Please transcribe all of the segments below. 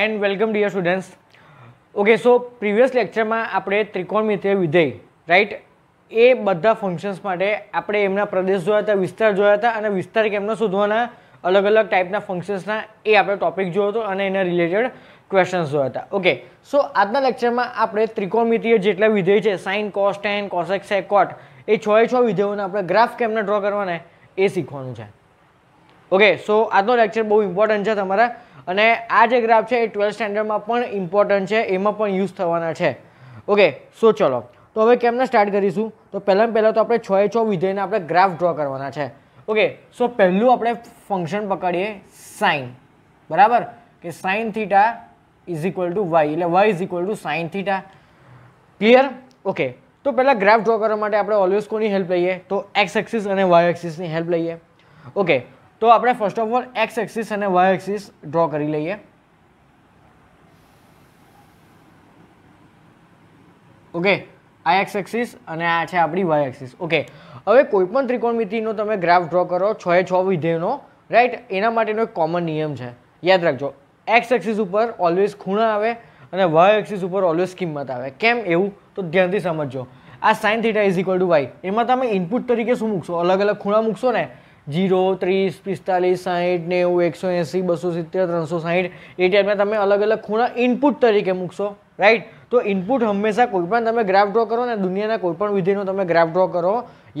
and welcome dear students okay so previous લેક્ચરમાં આપણે ત્રિકોણમિતિય વિધેય રાઈટ એ બધા ફંક્શન્સ માટે આપણે એમના પ્રદેશ જોયા હતા વિસ્તાર જોયા હતા અને વિસ્તાર કેમના શોધવાના અલગ અલગ ટાઈપના ફંક્શન્સના એ આપણે ટોપિક જોયો હતો અને એના રિલેટેડ ક્વેશ્ચન્સ જોયા હતા ઓકે સો આજના લેક્ચરમાં આપણે ત્રિકોણમિતિય જેટલા વિધેય છે sine cos tan cosec sec cot એ છ એ છ વિધેયોના આપણે ગ્રાફ કેમના ડ્રો કરવાના એ શીખવાનું છે ઓકે સો આજનો લેક્ચર બહુ ઇમ્પોર્ટન્ટ છે તમારા અને આ જે ગ્રાફ છે એ ટ્વેલ્થ સ્ટેન્ડર્ડમાં પણ ઇમ્પોર્ટન્ટ છે એમાં પણ યુઝ થવાના છે ઓકે સો ચલો તો હવે કેમને સ્ટાર્ટ કરીશું તો પહેલાં પહેલાં તો આપણે છ એ છ વિધેયને આપણે ગ્રાફ ડ્રો કરવાના છે ઓકે સો પહેલું આપણે ફંક્શન પકડીએ સાઇન બરાબર કે sine theta is equal to Y એટલે Y is equal to sine theta clear okay તો પહેલાં ગ્રાફ ડ્રો કરવા માટે આપણે ઓલવેઝ કોની હેલ્પ લઈએ તો એક્સ એક્સિસ અને વાય એક્સિસની હેલ્પ લઈએ ઓકે તો આપણે first of all X axis અને વાય એક્સિસ ડ્રો કરી લઈએ ઓકે આ એક્સ એક્સિસ અને આ છે આપણી વાય એક્સિસ ઓકે હવે કોઈપણ ત્રિકોણમિતિનો તમે ગ્રાફ ડ્રો કરો છ એ છ વિધેયનો રાઈટ એના માટેનો એક કોમન નિયમ છે યાદ રાખજો એક્સ એક્સિસ ઉપર ઓલવેઝ ખૂણા આવે અને વાય એક્સિસ ઉપર ઓલવેઝ કિંમત આવે કેમ એવું તો ધ્યાનથી સમજજો આ sine theta is equal to Y એમાં તમે ઇનપુટ તરીકે શું મૂકશો અલગ અલગ ખૂણા મૂકશો ને જીરો ત્રીસ પિસ્તાલીસ સાઠ નેવું એકસો એંસી બસો સિત્તેર ત્રણસો સાહીઠ એ તમે અલગ અલગ ખૂણા ઇનપુટ તરીકે મૂકશો રાઈટ તો ઇનપુટ હંમેશા કોઈપણ તમે ગ્રાફ ડ્રો કરો ને દુનિયાના કોઈ પણ વિધેયનો તમે ગ્રાફ ડ્રો કરો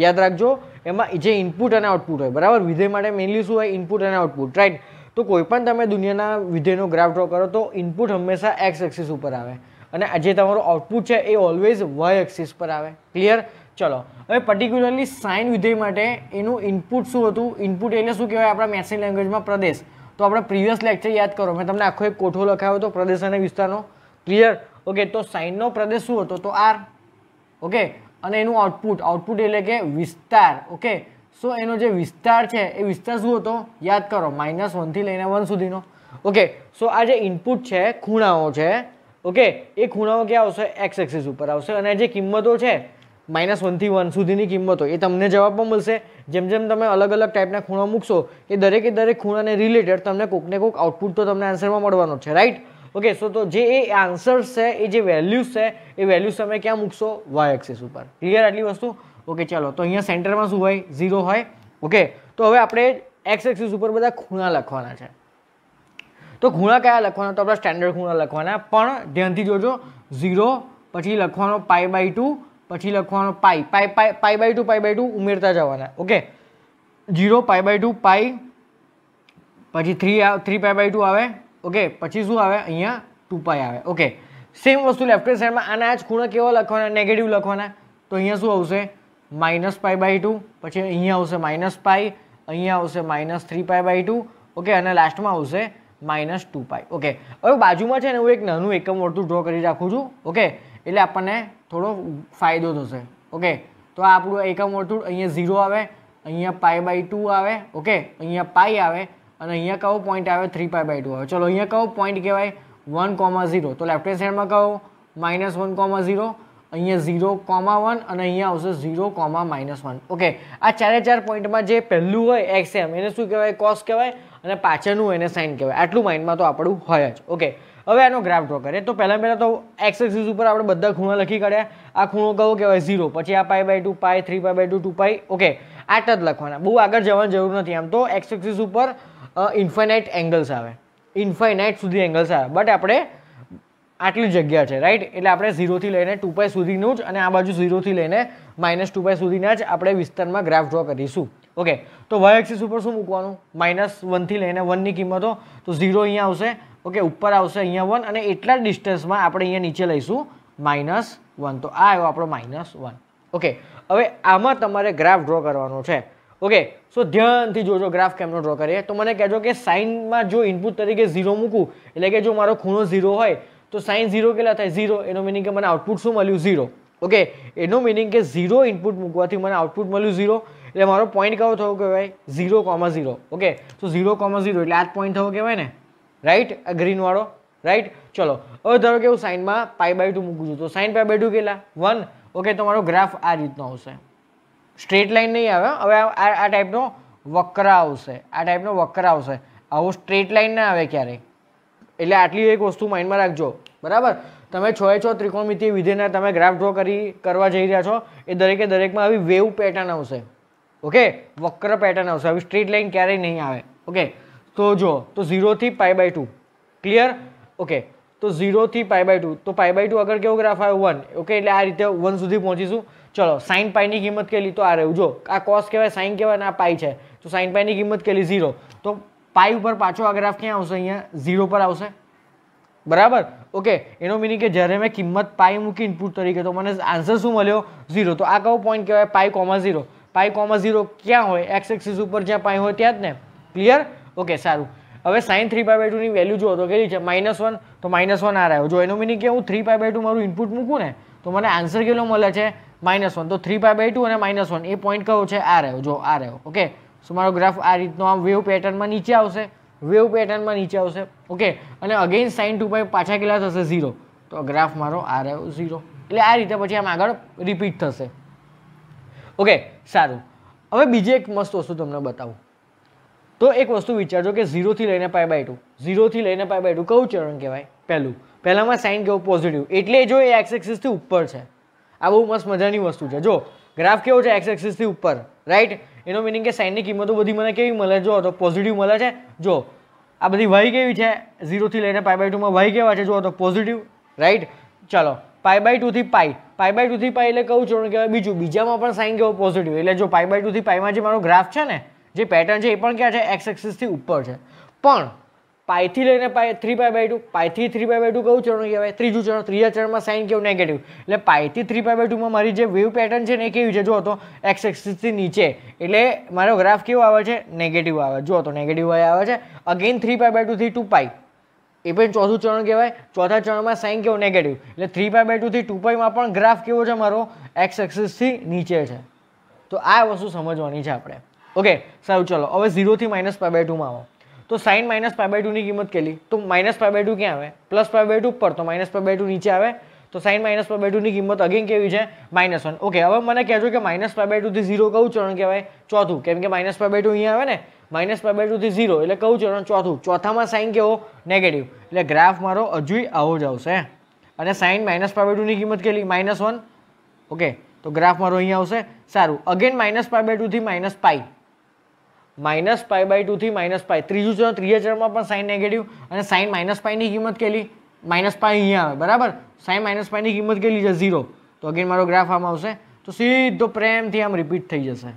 યાદ રાખજો એમાં જે ઇનપુટ અને આઉટપુટ હોય બરાબર વિધેય માટે મેઇનલી શું હોય ઇનપુટ અને આઉટપુટ રાઈટ તો કોઈપણ તમે દુનિયાના વિધેયનો ગ્રાફ ડ્રો કરો તો ઇનપુટ હંમેશા એક્સ એક્સિસ ઉપર આવે અને જે તમારું આઉટપુટ છે એ ઓલવેઝ વાય એક્સિસ પર આવે ક્લિયર ચલો હવે પર્ટિક્યુલરલી સાઇન વિધેય માટે એનું ઇનપુટ શું હતું ઇનપુટ એટલે શું કહેવાય આપણા મેથ્સની લેંગ્વેજમાં પ્રદેશ તો આપણે પ્રીવિયસ લેક્ચર યાદ કરો મેં તમને આખો એક કોઠો લખાવ્યો હતો પ્રદેશ અને વિસ્તારનો ક્લિયર ઓકે તો સાઇનનો પ્રદેશ શું હતો તો આર ઓકે અને એનું આઉટપુટ આઉટપુટ એટલે કે વિસ્તાર ઓકે સો એનો જે વિસ્તાર છે એ વિસ્તાર શું હતો યાદ કરો માઇનસ વનથી લઈને વન સુધીનો ઓકે સો આ જે ઇનપુટ છે ખૂણાઓ છે ઓકે એ ખૂણાઓ ક્યાં આવશે એક્સ એક્સિસ ઉપર આવશે અને જે કિંમતો છે માઇનસ વનથી વન સુધીની કિંમતો એ તમને જવાબમાં મળશે જેમ જેમ તમે અલગ અલગ ટાઈપના ખૂણા મૂકશો એ દરેકે દરેક ખૂણાને રિલેટેડ તમને કોકને કોક આઉટપુટ તો તમને આન્સરમાં મળવાનો છે રાઈટ ઓકે સો તો જે એ આન્સર્સ છે એ જે વેલ્યુઝ છે એ વેલ્યુઝ તમે ક્યાં મૂકશો વાય એક્સિસ ઉપર ક્લિયર આટલી વસ્તુ ઓકે ચાલો તો અહીંયા સેન્ટરમાં શું હોય ઝીરો હોય ઓકે તો હવે આપણે એક્સ એક્સિસ ઉપર બધા ખૂણા લખવાના છે તો ખૂણા કયા લખવાના તો આપણે સ્ટેન્ડર્ડ ખૂણા લખવાના પણ ધ્યાનથી જોજો ઝીરો પછી લખવાનો પાઈ બાય ટુ પછી લખવાનો pi pi pi pi by two pi by two ઉમેરતા જવાના okay zero pi by two pi પછી three three pi by two આવે ઓકે પછી શું આવે અહીંયા ટુ પાઈ આવે ઓકે સેમ વસ્તુ લેફ્ટ હેન્ડ સાઈડમાં આના જ ખૂણા કેવા લખવાના નેગેટિવ લખવાના તો અહીંયા શું આવશે માઇનસ પાઈ બાય ટુ પછી અહીંયા આવશે માઇનસ પાઈ અહીંયા આવશે minus three pi by two okay અને લાસ્ટમાં આવશે માઇનસ ટુ પાઈ ઓકે હવે બાજુમાં છે ને હું એક નાનું એકમ વર્તુળ ડ્રો કરી રાખું છું ઓકે એટલે આપણને થોડો ફાયદો થશે ઓકે તો આ આપણું એકમ વર્તુળ અહીંયા ઝીરો આવે અહીંયા પાય બાય ટુ આવે ઓકે અહીંયા પાય આવે અને અહીંયા કહો પોઈન્ટ આવે થ્રી પાઈ બાય ટુ આવે ચલો અહીંયા કહો પોઈન્ટ કહેવાય વન કોમા ઝીરો તો લેફ્ટ હેન્ડ સાઈડમાં કયો માઇનસ વન કોમા ઝીરો અહીંયા ઝીરો કોમા વન અને અહીંયા આવશે zero comma minus one okay આ ચારે ચાર પોઈન્ટમાં જે પહેલું હોય એક્સએમ એને શું કહેવાય કોસ કહેવાય અને પાછળનું એને સાઇન કહેવાય આટલું માઇન્ડમાં તો આપણું હોય જ ઓકે હવે આનો ગ્રાફ ડ્રો કરીએ તો પહેલાં પહેલાં તો એક્સ એક્સિસ ઉપર આપણે બધા ખૂણા લખી કાઢ્યા આ ખૂણો કયો કહેવાય ઝીરો પછી આ pi by two pi three pi by two two pi okay આટલા જ લખવાના બહુ આગળ જવાની જરૂર નથી આમ તો એક્સ એક્સિસ ઉપર ઇન્ફાઇનાઇટ એંગલ્સ આવે ઇન્ફાઇનાઇટ સુધી એંગલ્સ આવે બટ આપણે આટલી જગ્યા છે રાઈટ એટલે આપણે ઝીરોથી લઈને ટુ પાય સુધીનું જ અને આ બાજુ ઝીરોથી લઈને માઇનસ ટુ પાય સુધીના જ આપણે વિસ્તારમાં ગ્રાફ ડ્રો કરીશું ઓકે તો વાય એક્સિસ ઉપર શું મૂકવાનું માઇનસ વનથી લઈને વનની કિંમતો તો ઝીરો અહીંયા આવશે ઓકે ઉપર આવશે અહીંયા વન અને એટલા ડિસ્ટન્સમાં આપણે અહીંયા નીચે લઈશું માઇનસ વન તો આ આવ્યો આપણો માઇનસ વન ઓકે હવે આમાં તમારે ગ્રાફ ડ્રો કરવાનો છે ઓકે સો ધ્યાનથી જોજો ગ્રાફ કેમનો ડ્રો કરીએ તો મને કહેજો કે સાઇનમાં જો ઇનપુટ તરીકે ઝીરો મૂકું એટલે કે જો મારો ખૂણો ઝીરો હોય તો સાઇન ઝીરો કેટલા થાય ઝીરો એનો મિનિંગ કે મને આઉટપુટ શું મળ્યું ઝીરો ઓકે એનો મિનિંગ કે ઝીરો ઇનપુટ મૂકવાથી મને આઉટપુટ મળ્યું ઝીરો એટલે મારો પોઈન્ટ કયો થયો કહેવાય ઝીરો કોમા ઝીરો ઓકે તો ઝીરો કોમા ઝીરો એટલે આ જ પોઈન્ટ થયો કહેવાય ને રાઈટ ગ્રીનવાળો રાઈટ ચલો હવે ધારો કે હું સાઇનમાં પાઈ બાય ટુ મૂકું છું તો સાઇન પાઈ બાય ટુ કેટલા વન ઓકે તમારો ગ્રાફ આ રીતનો આવશે સ્ટ્રેટ લાઇન નહીં આવે હવે આ આ ટાઈપનો વક્ર આવશે આ ટાઈપનો વક્ર આવશે આવો સ્ટ્રેટ લાઇન ના આવે ક્યારેય એટલે આટલી એક વસ્તુ માઇન્ડમાં રાખજો બરાબર તમે છ એ છ ત્રિકોણમિતિ વિધેયના તમે ગ્રાફ ડ્રો કરી કરવા જઈ રહ્યા છો એ દરેકે દરેકમાં આવી વેવ પેટર્ન આવશે ઓકે વક્ર પેટર્ન આવશે આવી સ્ટ્રીટ લાઇન ક્યારેય નહીં આવે ઓકે તો જુઓ તો ઝીરોથી pi by two clear okay તો ઝીરોથી પાઈ બાય ટુ તો પાઈ બાય ટુ આગળ કેવો ગ્રાફ આવે વન ઓકે એટલે આ રીતે વન સુધી પહોંચીશું ચલો સાઈન પાયની કિંમત કેટલી તો આ રહ્યું જો આ કોસ કહેવાય સાઈન કહેવાય અને આ પાય છે તો સાઈન પાયની કિંમત કેટલી ઝીરો તો પાય ઉપર પાછો આ ગ્રાફ ક્યાં આવશે અહીંયા ઝીરો પર આવશે બરાબર ઓકે એનો મિનિંગ કે જ્યારે મેં કિંમત પાઈ મૂકી ઇનપુટ તરીકે તો મને આન્સર શું મળ્યો ઝીરો તો આ કયો પોઈન્ટ કહેવાય pi comma zero pi comma zero ક્યાં હોય એક્સ એક્સિસ ઉપર જ્યાં પાય હોય ત્યાં જ ને ક્લિયર ઓકે સારું હવે સાઇન થ્રી પાય બાય ટુની વેલ્યુ જુઓ તો કેટલી છે માઇનસ વન તો માઇનસ વન આ રહ્યો જો એનો મિનિંગ કે હું થ્રી પાય બાય ટુ મારું ઇનપુટ મૂકું ને તો મને આન્સર કેટલો મળે છે માઇનસ વન તો થ્રી પાય બાય ટુ અને માઇનસ વન એ પોઈન્ટ કયો છે આ રહ્યો જો આ રહ્યો ઓકે સો મારો ગ્રાફ આ રીતનો આમ વેવ પેટર્નમાં નીચે આવશે વેવ પેટર્નમાં નીચે આવશે ઓકે અને અગેન સાઇન ટુ પાય પાછા કેટલા થશે ઝીરો તો ગ્રાફ મારો આ રહ્યો ઝીરો એટલે આ રીતે પછી આમ આગળ રિપીટ થશે ઓકે સારું હવે બીજી એક મસ્ત વસ્તુ તમને બતાવું તો એક વસ્તુ વિચારજો કે ઝીરોથી લઈને પાય બાય ટુ ઝીરોથી લઈને પાય બાય ટુ કયું ચરણ કહેવાય પહેલું પહેલાંમાં સાઇન કેવું પોઝિટિવ એટલે જો એ એક્સ એક્સિસથી ઉપર છે આ બહુ મસ્ત મજાની વસ્તુ છે જો ગ્રાફ કેવો છે એક્સ એક્સિસથી ઉપર રાઈટ એનો મિનિંગ કે સાઇનની કિંમતો બધી મને કેવી મળે જો તો પોઝિટિવ મળે છે જો આ બધી વાય કેવી છે ઝીરોથી લઈને પાય બાય ટુમાં વાય કેવા છે જો તો પોઝિટિવ રાઈટ ચાલો પાય બાય ટુથી પાઈ પાય બાય ટુથી પાઈ એટલે કહું છું કહેવાય બીજું બીજામાં પણ સાઇન કેવો પોઝિટિવ એટલે જો પાય બાય ટુથી પાયમાં જે મારો ગ્રાફ છે ને જે પેટર્ન છે એ પણ ક્યાં છે એક્સ એક્સિસથી ઉપર છે પણ પાયથી લઈને pi three pi by two પાયથી થ્રી બાય બાય ટુ કયું ચરણ કહેવાય ત્રીજું ચરણ ત્રીજા ચરણમાં સાઇન કેવું નેગેટિવ એટલે પાયથી થ્રી પાય બાય ટુમાં મારી જે વેવ પેટર્ન છે ને એ કેવી છે જો તો એક્સ એક્સિસથી નીચે એટલે મારો ગ્રાફ કેવો આવે છે નેગેટિવ આવે જો તો નેગેટિવ આવે છે અગેન થ્રી પાય બાય ટુથી ટુ પાય એ પણ ચોથું ચરણ કહેવાય ચોથા ચરણમાં સાઇન કેવું નેગેટિવ એટલે થ્રી પાય બાય ટુથી ટુ પાયમાં પણ ગ્રાફ કેવો છે મારો એક્સ એક્સિસથી નીચે છે તો આ વસ્તુ સમજવાની છે આપણે ઓકે સારું ચલો હવે ઝીરોથી માઇનસ પાય બાય ટુમાં આવો તો સાઇન માઇનસ પાય બાય ટુની કિંમત કેટલી તો માઇનસ પાય બાય ટુ ક્યાં આવે પ્લસ પાય બાય ટુ ઉપર તો માઇનસ પાય બાય ટુ નીચે આવે તો સાઇન માઇનસ પાય બાય ટુની કિંમત અગેન કેવી છે માઇનસ વન ઓકે હવે મને કહેજો કે માઇનસ પાય બાય ટુથી ઝીરો કયું ચરણ કહેવાય ચોથું કેમ કે માઇનસ પાય બાય ટુ અહીંયા આવે ને માઇનસ પાય બાય ટુથી ઝીરો એટલે કયું ચરણ ચોથું ચોથામાં સાઇન કેવો નેગેટિવ એટલે ગ્રાફ મારો હજુ આવો જ આવશે અને સાઇન માઇનસ પાય બાય ટુની કિંમત કેટલી માઇનસ વન ઓકે તો ગ્રાફ મારો અહીંયા આવશે સારું અગેન માઇનસ પાય બાય ટુથી minus pi minus pi by ટુથી માઇનસ પાય ત્રીજું ચરણ ત્રીજા ચરણમાં પણ સાઇન નેગેટિવ અને સાઇન માઇનસ પાયની કિંમત કેટલી માઇનસ પાય અહીંયા આવે બરાબર સાઇન માઇનસ પાયની કિંમત કેટલી છે ઝીરો તો અગેન મારો ગ્રાફ આમાં આવશે તો સીધો પ્રેમથી આમ રિપીટ થઈ જશે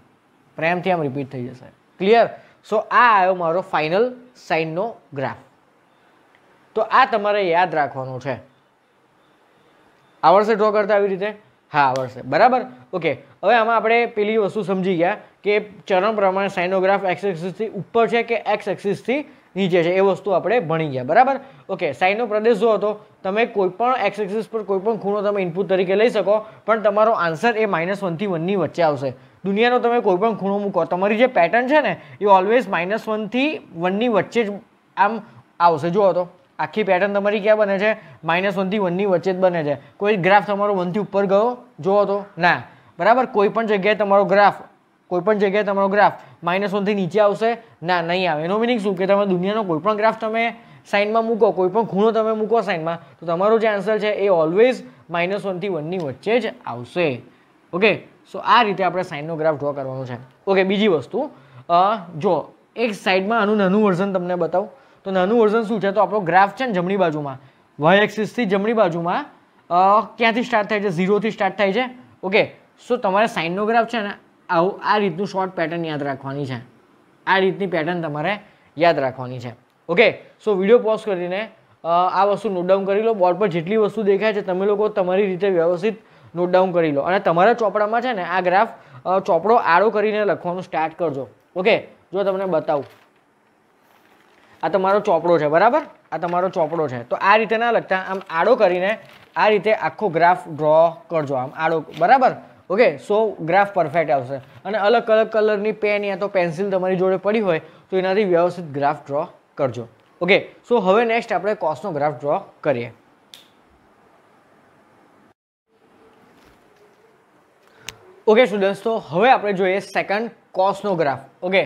પ્રેમથી આમ રિપીટ થઈ જશે ક્લિયર સો આ આવ્યો મારો ફાઇનલ સાઇનનો ગ્રાફ તો આ તમારે યાદ રાખવાનું છે આવડશે ડ્રો કરતા આવી રીતે હા આવડશે બરાબર ઓકે હવે આમાં આપણે પેલી વસ્તુ સમજી ગયા કે ચરણ પ્રમાણે સાઇનોગ્રાફ એક્સ એક્સિસથી ઉપર છે કે એક્સ એક્સિસથી નીચે છે એ વસ્તુ આપણે ભણી ગયા બરાબર ઓકે સાઇનો પ્રદેશ જો હતો તમે કોઈપણ એક્સ એક્સિસ પર કોઈપણ ખૂણો તમે ઇનપુટ તરીકે લઈ શકો પણ તમારો આન્સર એ માઇનસ વનથી વનની વચ્ચે આવશે દુનિયાનો તમે કોઈપણ ખૂણો મૂકો તમારી જે પેટર્ન છે ને એ ઓલવેઝ માઇનસ વનથી વનની વચ્ચે જ આમ આવશે જુઓ તો આખી પેટર્ન તમારી ક્યાં બને છે માઇનસ વનથી વનની વચ્ચે જ બને છે કોઈ ગ્રાફ તમારો વનથી ઉપર ગયો જોવો તો ના બરાબર કોઈ પણ જગ્યાએ તમારો ગ્રાફ કોઈ પણ જગ્યાએ તમારો ગ્રાફ માઇનસ વનથી નીચે આવશે ના નહીં આવે એનો મિનિંગ શું કે તમે દુનિયાનો કોઈ પણ ગ્રાફ તમે સાઇનમાં મૂકો કોઈ પણ ખૂણો તમે મૂકો સાઇનમાં તો તમારો જે આન્સર છે એ ઓલવેઝ માઇનસ વનથી વનની વચ્ચે જ આવશે ઓકે સો આ રીતે આપણે સાઇનનો ગ્રાફ ડ્રો કરવાનો છે ઓકે બીજી વસ્તુ જો એક સાઈડમાં આનું નાનું વર્ઝન તમને બતાવું તો નાનું વર્ઝન શું છે તો આપણો ગ્રાફ છે ને જમણી બાજુમાં વાય એક્સિસથી જમણી બાજુમાં ક્યાંથી સ્ટાર્ટ થાય છે ઝીરોથી સ્ટાર્ટ થાય છે ઓકે સો તમારે સાઇનનો ગ્રાફ છે ને આવું આ રીતનું શોર્ટ પેટર્ન યાદ રાખવાની છે આ રીતની પેટર્ન તમારે યાદ રાખવાની છે ઓકે સો વિડીયો પોઝ કરીને આ વસ્તુ નોટ ડાઉન કરી લો બોર્ડ પર જેટલી વસ્તુ દેખાય છે તમે લોકો તમારી રીતે વ્યવસ્થિત નોટ ડાઉન કરી લો અને તમારા ચોપડામાં છે ને આ ગ્રાફ ચોપડો આડો કરીને લખવાનું સ્ટાર્ટ કરજો ઓકે જો તમને બતાવું આ તમારો ચોપડો છે બરાબર આ તમારો ચોપડો છે તો આ રીતે ના લખતા આમ આડો કરીને આ રીતે આખો ગ્રાફ ડ્રો કરજો આમ આડો બરાબર ઓકે સો ગ્રાફ પરફેક્ટ આવશે અને અલગ અલગ કલરની પેન યા તો પેન્સિલ તમારી જોડે પડી હોય તો એનાથી વ્યવસ્થિત ગ્રાફ ડ્રો કરજો ઓકે સો હવે નેક્સ્ટ આપણે કોસનો ગ્રાફ ડ્રો કરીએ ઓકે સ્ટુડન્ટ્સ તો હવે આપણે જોઈએ સેકન્ડ કોસનો ગ્રાફ ઓકે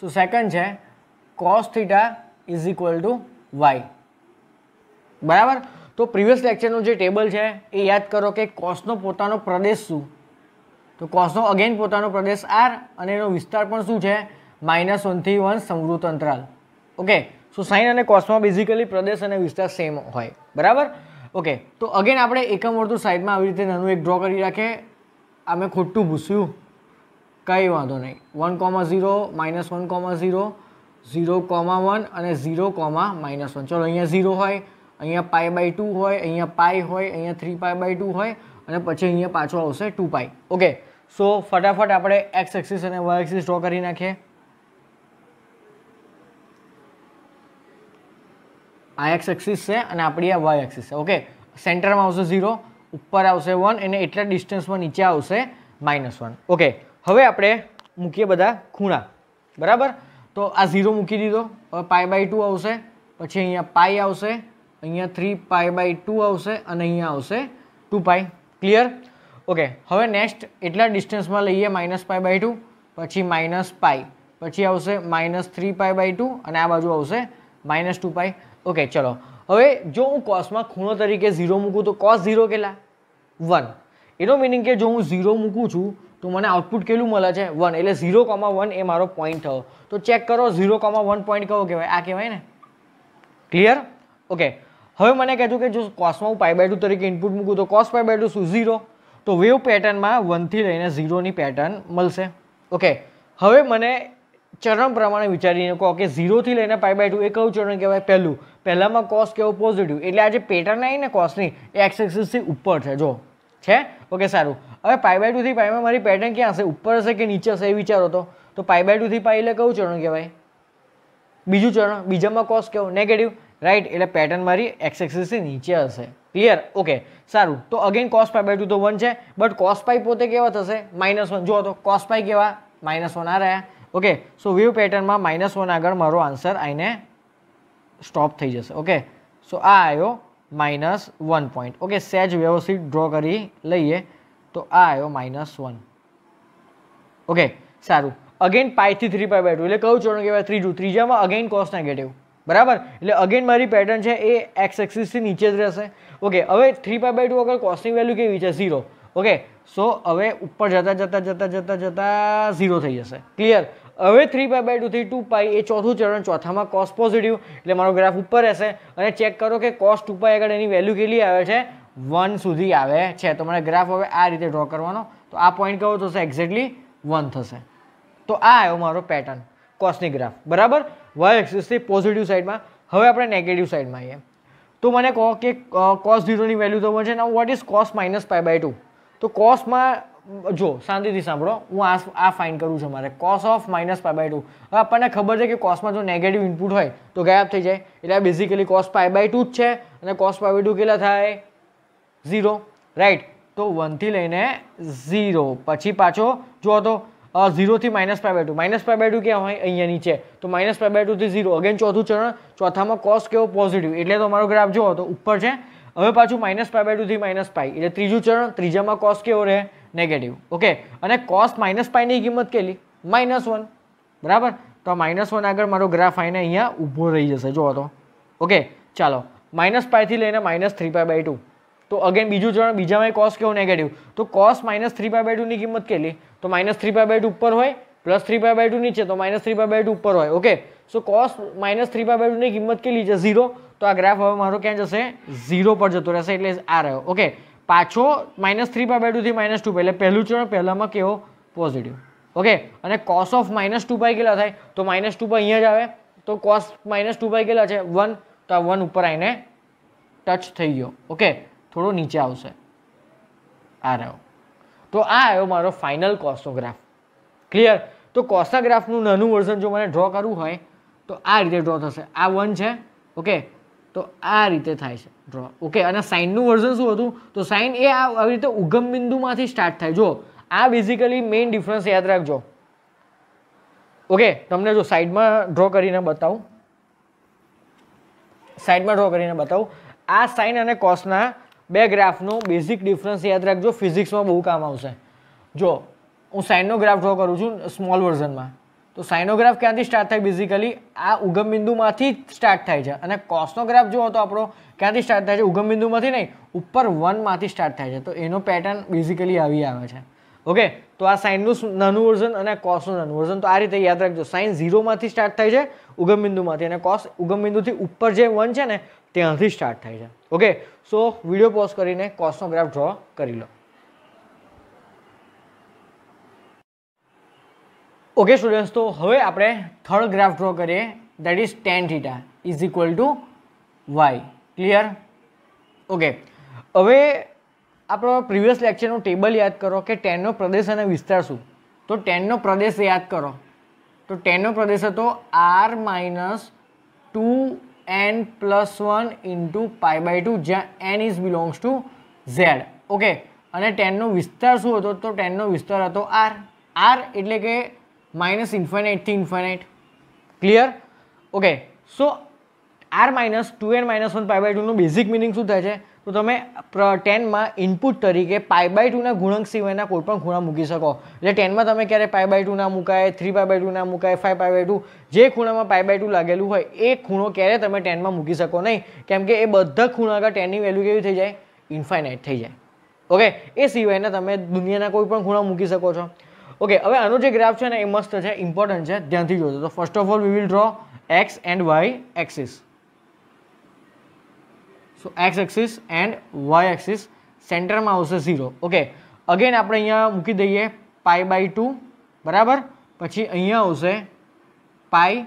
સો સેકન્ડ છે cos theta is equal to Y બરાબર તો પ્રીવિયસ લેક્ચરનું જે ટેબલ છે એ યાદ કરો કે કોસનો પોતાનો પ્રદેશ શું તો કોસનો અગેન પોતાનો પ્રદેશ આર અને એનો વિસ્તાર પણ શું છે માઇનસ વનથી વન સમૃત અંતરાલ ઓકે સો સાઇન અને કોસમાં બેઝિકલી પ્રદેશ અને વિસ્તાર સેમ હોય બરાબર ઓકે તો અગેન આપણે એકમ વર્તુળ સાઈડમાં આવી રીતે નાનું એક ડ્રો કરી રાખે અમે ખોટું ભૂસ્યું કંઈ વાંધો નહીં one comma zero minus one comma zero zero comma one અને ઝીરો કોમા માઇનસ વન ચલો અહીંયા ઝીરો હોય અહીંયા પાય બાય ટુ હોય અહીંયા પાય હોય અહીંયા થ્રી પાય બાય ટુ હોય અને પછી અહીંયા પાછો આવશે ટુ પાય ઓકે સો ફટાફટ આપણે એક્સ એક્સિસ અને વાય એક્સિસ ડ્રો કરી નાખીએ આ એક્સ એક્સિસ છે અને આપણી આ વાય એક્સિસ છે ઓકે સેન્ટરમાં આવશે ઝીરો ઉપર આવશે વન અને એટલા ડિસ્ટન્સમાં નીચે આવશે માઇનસ વન ઓકે હવે આપણે મૂકીએ બધા ખૂણા બરાબર તો આ ઝીરો મૂકી દીધો હવે પાય બાય ટુ આવશે પછી અહીંયા પાય આવશે અહીંયા થ્રી પાય બાય ટુ આવશે અને અહીંયા આવશે ટુ પાય ક્લિયર ઓકે હવે નેક્સ્ટ એટલા ડિસ્ટન્સમાં લઈએ માઇનસ પાય બાય ટુ પછી માઇનસ પાય પછી આવશે minus three pi by two અને આ બાજુ આવશે માઇનસ ટુ પાય ઓકે ચલો હવે જો હું કોસમાં ખૂણો તરીકે ઝીરો મૂકું તો કોસ ઝીરો કેટલા વન એનો મિનિંગ કે જો હું ઝીરો મૂકું છું તો મને આઉટપુટ કેટલું મળે છે વન એટલે ઝીરો કોમા વન એ મારો પોઈન્ટ થયો તો ચેક કરો ઝીરો કોમા વન પોઈન્ટ કહો કહેવાય આ કહેવાય ને ક્લિયર ઓકે હવે મને કહેતું કે જો કોસમાં હું પાઈ બાય ટુ તરીકે ઇનપુટ મૂકું તો કોસ પાઈ બાય ટુ શું ઝીરો તો વેવ પેટર્નમાં વનથી લઈને ઝીરોની પેટર્ન મળશે ઓકે હવે મને ચરણ પ્રમાણે વિચારીને કહો કે ઝીરોથી લઈને પાઈ બાય ટુ એ કયું ચરણ કહેવાય પહેલું પહેલાંમાં કોસ કેવો પોઝિટિવ એટલે આ જે પેટર્ન આવી ને કોસની એ એક્સ ઉપર છે જો છે ઓકે સારું હવે પાઈ બાય ટુથી પાઈમાં મારી પેટર્ન ક્યાં હશે ઉપર હશે કે નીચે હશે એ વિચારો તો તો પાઈ બાય ટુથી પાઈ એટલે કયું ચરણ કહેવાય બીજું ચરણ બીજામાં કોસ કેવું નેગેટિવ રાઈટ એટલે પેટર્ન મારી એક્સ એક્સિસથી નીચે હશે ક્લિયર ઓકે સારું તો again cos pi by two તો વન છે બટ કોસ પાઈ પોતે કેવા થશે માઇનસ વન જુઓ તો કોસ પાઈ કેવા માઇનસ વન આ રહ્યા ઓકે સો વ્યૂ પેટર્નમાં માઇનસ વન આગળ મારો આન્સર આઈને સ્ટોપ થઈ જશે ઓકે સો આ આવ્યો માઇનસ વન પોઈન્ટ ઓકે સેજ વ્યવસ્થિત ડ્રો કરી લઈએ તો આ આવ્યો માઇનસ વન ઓકે સારું અગેન પાયથી થ્રી પાય બેઠું એટલે કયું ચોરણ કહેવાય ત્રીજું ત્રીજામાં અગેન કોસ નેગેટિવ બરાબર એટલે અગેન મારી પેટર્ન છે એ એક્સ એક્સિસથી નીચે જ રહેશે ઓકે હવે થ્રી પાય બાય ટુ આગળ કોસ્ટની વેલ્યુ કેવી છે ઝીરો ઓકે સો હવે ઉપર જતાં જતાં જતાં જતાં જતાં ઝીરો થઈ જશે ક્લિયર હવે three pi by two three two pi એ ચોથું ચરણ ચોથામાં કોસ પોઝિટિવ એટલે મારો ગ્રાફ ઉપર રહેશે અને ચેક કરો કે કોસ ટુ પાય આગળ એની વેલ્યુ કેટલી આવે છે વન સુધી આવે છે તો મને ગ્રાફ હવે આ રીતે ડ્રો કરવાનો તો આ પોઈન્ટ કયો થશે એક્ઝેક્ટલી વન થશે તો આ આવ્યો મારો પેટર્ન કોસ્નિક ગ્રાફ બરાબર વાય એક્સિસથી પોઝિટિવ સાઈડમાં હવે આપણે નેગેટિવ સાઈડમાં આવીએ તો મને કહો કે કોસ ઝીરોની વેલ્યુ તો મળશે ના what is cos minus pi by two તો કોસમાં જો શાંતિથી સાંભળો હું આ આ ફાઇન કરું છું મારે cos of minus pi by two હવે આપણને ખબર છે કે કોસમાં જો નેગેટિવ ઇનપુટ હોય તો ગાયબ થઈ જાય એટલે basically cos pi by two જ છે અને કોસ પાય બાય ટુ કેટલા થાય ઝીરો રાઈટ તો વનથી લઈને ઝીરો પછી પાછો જો તો ઝીરોથી minus pi by two minus pi by two ક્યાં હોય અહીંયા નીચે તો માઇનસ પાય બાય ટુથી ઝીરો અગેન ચોથું ચરણ ચોથામાં કોસ કેવો પોઝિટિવ એટલે તમારો ગ્રાફ જોવો તો ઉપર છે હવે પાછું માઇનસ પાય બાય ટુથી માઇનસ પાય એટલે ત્રીજું ચરણ ત્રીજામાં કોસ કેવો રહે નેગેટિવ ઓકે અને કોસ માઇનસ પાયની કિંમત કેટલી માઇનસ વન બરાબર તો માઇનસ વન આગળ મારો ગ્રાફ આવીને અહીંયા ઊભો રહી જશે જુઓ તો ઓકે ચાલો માઇનસ પાયથી લઈને minus three pi by two તો અગેન બીજું ચરણ બીજામાં કોસ કેવો નેગેટિવ તો cos minus three pi by ટુની કિંમત કેટલી તો minus three pi by two ઉપર હોય plus three pi by two નીચે તો minus three pi by two ઉપર હોય okay so cos minus three pi by ટુની કિંમત કેટલી છે ઝીરો તો આ ગ્રાફ હવે મારો ક્યાં જશે ઝીરો પર જતો રહેશે એટલે આ રહ્યો ઓકે પાછો માઇનસ થ્રી પાય બાય ટુથી માઇનસ ટુ એટલે પહેલું ચરણ પહેલાંમાં કેવો પોઝિટિવ ઓકે અને cos of minus two pi કેટલા થાય તો માઇનસ ટુ પાય અહીંયા જ આવે તો કોસ માઇનસ ટુ પાય કેટલા છે વન તો આ વન ઉપર આવીને ટચ થઈ ગયો ઓકે થોડો નીચે આવશે આ રહ્યો તો આ આવ્યો મારો ફાઇનલ કોસ્ટનો ગ્રાફ ક્લિયર તો કોસ્ટના ગ્રાફનું નાનું વર્ઝન જો મને ડ્રો કરવું હોય તો આ રીતે ડ્રો થશે આ વન છે ઓકે તો આ રીતે થાય છે ડ્રો ઓકે અને સાઇનનું વર્ઝન શું હતું તો સાઇન એ આવી રીતે ઉગમ બિંદુમાંથી સ્ટાર્ટ થાય જો આ બેઝિકલી મેઇન ડિફરન્સ યાદ રાખજો ઓકે તમને જો સાઈડમાં ડ્રો કરીને બતાવું સાઈડમાં ડ્રો કરીને બતાવું આ સાઇન અને કોસના બે ગ્રાફનો બેઝિક ડિફરન્સ યાદ રાખજો ફિઝિક્સમાં બહુ કામ આવશે જો હું સાઇનનો ગ્રાફ ડ્રો કરું છું સ્મોલ વર્ઝનમાં તો સાઇનોગ્રાફ ક્યાંથી સ્ટાર્ટ થાય બેઝિકલી આ ઉગમ બિંદુમાંથી સ્ટાર્ટ થાય છે અને કોસ્નોગ્રાફ ગ્રાફ જુઓ તો આપણો ક્યાંથી સ્ટાર્ટ થાય છે ઉગમ બિંદુમાંથી નહીં ઉપર વનમાંથી સ્ટાર્ટ થાય છે તો એનો પેટર્ન બેઝિકલી આવી આવે છે ઓકે તો આ સાઇનનું નાનું વર્ઝન અને કોસનું નાનું વર્ઝન તો આ રીતે યાદ રાખજો સાઇન ઝીરોમાંથી સ્ટાર્ટ થાય છે ઉગમબિંદુમાંથી અને કોસ ઉગમબિંદુથી ઉપર જે વન છે ને ત્યાંથી સ્ટાર્ટ થાય છે ઓકે સો વિડીયો પોઝ કરીને કોસનો ગ્રાફ ડ્રો કરી લો ઓકે સ્ટુડન્ટ્સ તો હવે આપણે થર્ડ ગ્રાફ ડ્રો કરીએ that is tan theta is equal to Y clear okay હવે આપણો પ્રિવિયસ લેક્ચરનું ટેબલ યાદ કરો કે ટેનનો પ્રદેશ અને વિસ્તાર શું તો ટેનનો પ્રદેશ યાદ કરો તો ટેનનો પ્રદેશ હતો R minus two N plus one into pi by two જ્યાં N is belongs to Z okay અને ટેનનો વિસ્તાર શું હતો તો ટેનનો વિસ્તાર હતો આર આર એટલે કે માઇનસ ઇન્ફાઇનાઇટથી infinite clear okay so R minus two N minus one pi by ટુનું બેઝિક મિનિંગ શું થાય છે તો તમે ટેનમાં ઇનપુટ તરીકે પાય બાય ટુના ગુણાંક સિવાયના કોઈ પણ ખૂણા મૂકી શકો એટલે ટેનમાં તમે ક્યારે પાય બાય ટુ ના મુકાય થ્રી પાય બાય ટુ ના મુકાય ફાઇવ પાય બાય ટુ જે ખૂણામાં પાય બાય ટુ લાગેલું હોય એ ખૂણો ક્યારે તમે ટેનમાં મૂકી શકો નહીં કેમ કે એ બધા ખૂણા આગળ ટેનની વેલ્યુ કેવી થઈ જાય ઇન્ફાઇનાઇટ થઈ જાય ઓકે એ સિવાયના તમે દુનિયાના કોઈ પણ ખૂણા મૂકી શકો છો ઓકે હવે આનો જે ગ્રાફ છે ને એ મસ્ત છે ઇમ્પોર્ટન્ટ છે ધ્યાનથી જોજો તો first of all we will draw X and Y axis so X axis and Y axis સેન્ટરમાં આવશે ઝીરો ઓકે અગેન આપણે અહીંયા મૂકી દઈએ પાઈ બાય ટુ બરાબર પછી અહીંયા આવશે પાઈ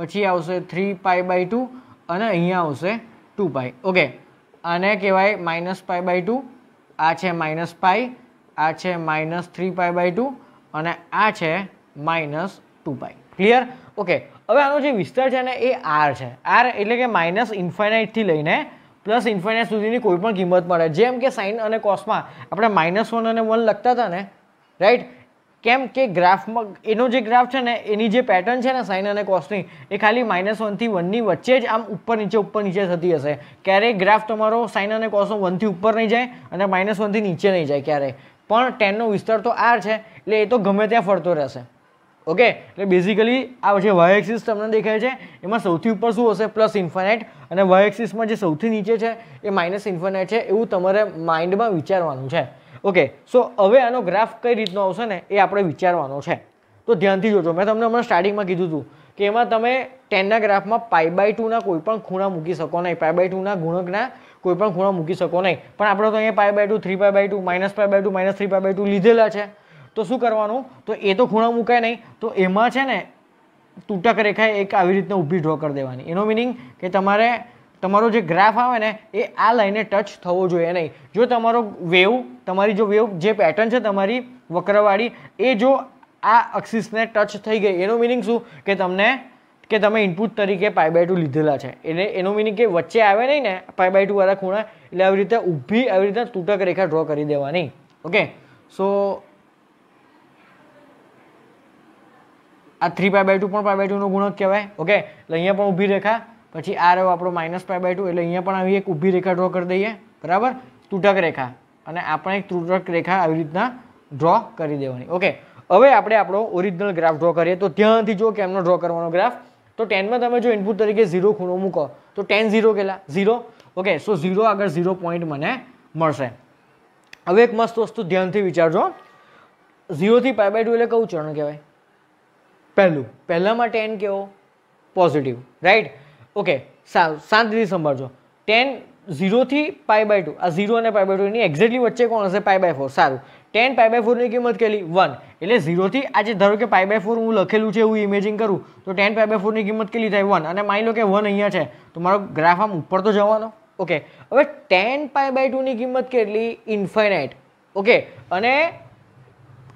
પછી આવશે થ્રી પાઈ બાય ટુ અને અહીંયા આવશે ટુ પાય ઓકે આને કહેવાય માઇનસ પાય બાય ટુ આ છે માઇનસ પાઈ આ છે minus three pi by two અને આ છે minus two pi clear okay હવે આનો જે વિસ્તાર છે ને એ આર છે આર એટલે કે માઇનસ ઇન્ફાઇનાઇટથી લઈને પ્લસ ઇન્ફાઇનાઇટ સુધીની કોઈ પણ કિંમત મળે જેમ કે સાઇન અને કોસમાં આપણે માઇનસ વન અને વન લખતા હતા ને રાઈટ કેમ કે ગ્રાફમાં એનો જે ગ્રાફ છે ને એની જે પેટર્ન છે ને સાઇન અને કોસની એ ખાલી માઇનસ વનથી વનની વચ્ચે જ આમ ઉપર નીચે ઉપર નીચે થતી હશે ક્યારેય ગ્રાફ તમારો સાઇન અને કોસનો વનથી ઉપર નહીં જાય અને માઇનસ વનથી નીચે નહીં જાય ક્યારેય પણ ટેનનો વિસ્તાર તો આર છે એટલે એ તો ગમે ત્યાં ફરતો રહેશે ઓકે એટલે બેઝિકલી આ જે વાય એક્સિસ તમને દેખાય છે એમાં સૌથી ઉપર શું હશે પ્લસ ઇન્ફાનાઇટ અને વાય એક્સિસમાં જે સૌથી નીચે છે એ માઇનસ ઇન્ફાનાઇટ છે એવું તમારે માઇન્ડમાં વિચારવાનું છે ઓકે સો હવે આનો ગ્રાફ કઈ રીતનો આવશે ને એ આપણે વિચારવાનો છે તો ધ્યાનથી જોજો મેં તમને હમણાં સ્ટાર્ટિંગમાં કીધું હતું કે એમાં તમે ટેનના ગ્રાફમાં પાઈ બાય ટુના કોઈ પણ ખૂણા મૂકી શકો નહીં પાઈ બાય ટુના ગુણકના કોઈ પણ ખૂણા મૂકી શકો નહીં પણ આપણે તો અહીંયા pi by two three pi by two minus pi by two minus three pi by two લીધેલા છે તો શું કરવાનું તો એ તો ખૂણા મૂકાય નહીં તો એમાં છે ને તૂટક રેખા એક આવી રીતના ઊભી ડ્રો કરી દેવાની એનો મિનિંગ કે તમારે તમારો જે ગ્રાફ આવે ને એ આ લાઈને ટચ થવો જોઈએ નહીં જો તમારો વેવ તમારી જો વેવ જે પેટર્ન છે તમારી વક્રવાળી એ જો આ અક્સિસને ટચ થઈ ગઈ એનો મિનિંગ શું કે તમને કે તમે ઇનપુટ તરીકે પાય બાય ટુ લીધેલા છે એટલે એનો મિનિંગ કે વચ્ચે આવે નહીં ને પાય બાય ટુવાળા ખૂણા એટલે આવી રીતે ઊભી આવી રીતે તૂટક રેખા ડ્રો કરી દેવાની ઓકે સો આ થ્રી પાય બાય ટુ પણ પાય બાય ટુનો ગુણક કહેવાય ઓકે એટલે અહીંયા પણ ઊભી રેખા પછી આ રહ્યો આપણો માઇનસ પાય બાય ટુ એટલે અહીંયા પણ આવી એક ઊભી રેખા ડ્રો કરી દઈએ બરાબર તૂટક રેખા અને આપણે એક તૂટક રેખા આવી રીતના ડ્રો કરી દેવાની ઓકે હવે આપણે આપણો ઓરિજિનલ ગ્રાફ ડ્રો કરીએ તો ત્યાંથી જો કેમનો ડ્રો કરવાનો ગ્રાફ તો ટેનમાં તમે જો ઇનપુટ તરીકે ઝીરો ખૂણો મૂકો તો ટેન ઝીરો કેટલા ઝીરો ઓકે સો ઝીરો આગળ ઝીરો પોઈન્ટ મને મળશે હવે એક મસ્ત વસ્તુ ધ્યાનથી વિચારજો ઝીરોથી પાય બાય ટુ એટલે કયું ચરણ કહેવાય પહેલું પહેલામાં ટેન કેવો પોઝિટિવ રાઈટ ઓકે શાંતિથી સંભાળજો ટેન ઝીરોથી પાય બાય ટુ આ ઝીરો અને પાય બાય ટુ એની એક્ઝેક્ટલી વચ્ચે કોણ હશે પાય બાય ફોર સારું ટેન પાય બાય ફોરની કિંમત કેટલી વન એટલે ઝીરોથી આજે ધારો કે પાય બાય ફોર હું લખેલું છે એવું ઇમેજિંગ કરું તો ટેન પાય બાય ફોરની કિંમત કેટલી થાય વન અને માની લો કે વન અહીંયા છે તો મારો ગ્રાફ આમ ઉપર તો જવાનો ઓકે હવે ટેન પાય બાય ટુની કિંમત કેટલી ઇન્ફાઇનાઇટ ઓકે અને